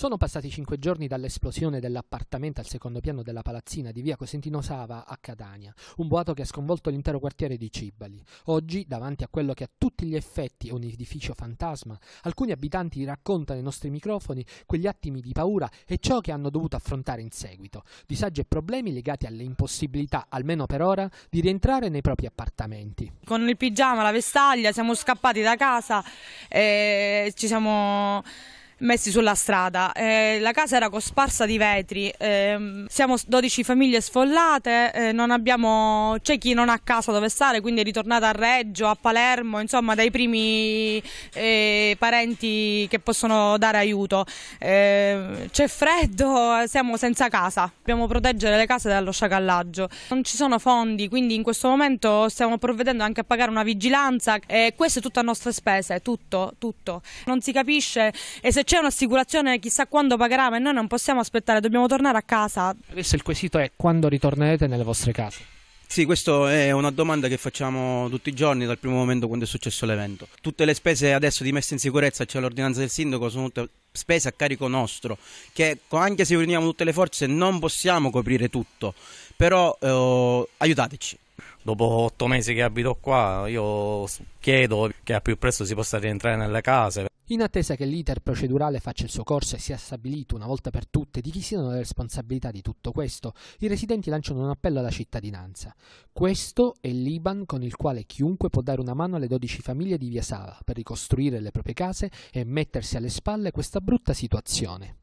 Sono passati cinque giorni dall'esplosione dell'appartamento al secondo piano della palazzina di via Cosentino Sava a Catania, un boato che ha sconvolto l'intero quartiere di Cibali. Oggi, davanti a quello che a tutti gli effetti è un edificio fantasma, alcuni abitanti raccontano ai nostri microfoni quegli attimi di paura e ciò che hanno dovuto affrontare in seguito, disagi e problemi legati alle impossibilità, almeno per ora, di rientrare nei propri appartamenti. Con il pigiama, la vestaglia, siamo scappati da casa e eh, ci siamo messi sulla strada. Eh, la casa era cosparsa di vetri, eh, siamo 12 famiglie sfollate, eh, abbiamo... c'è chi non ha casa dove stare, quindi è ritornata a Reggio, a Palermo, insomma dai primi eh, parenti che possono dare aiuto. Ehm, c'è freddo, siamo senza casa, dobbiamo proteggere le case dallo sciacallaggio. Non ci sono fondi, quindi in questo momento stiamo provvedendo anche a pagare una vigilanza e eh, questo è tutto a nostre spese, tutto, tutto. Non si capisce e se c'è un'assicurazione, chissà quando pagherà, ma noi non possiamo aspettare, dobbiamo tornare a casa. Adesso il quesito è quando ritornerete nelle vostre case? Sì, questa è una domanda che facciamo tutti i giorni dal primo momento quando è successo l'evento. Tutte le spese adesso di messa in sicurezza, c'è cioè l'ordinanza del sindaco, sono tutte spese a carico nostro, che anche se uniamo tutte le forze non possiamo coprire tutto, però eh, aiutateci dopo otto mesi che abito qua, io chiedo che al più presto si possa rientrare nelle case. In attesa che l'iter procedurale faccia il suo corso e sia stabilito una volta per tutte di chi siano le responsabilità di tutto questo, i residenti lanciano un appello alla cittadinanza. Questo è l'Iban con il quale chiunque può dare una mano alle 12 famiglie di Via Sala per ricostruire le proprie case e mettersi alle spalle questa brutta situazione.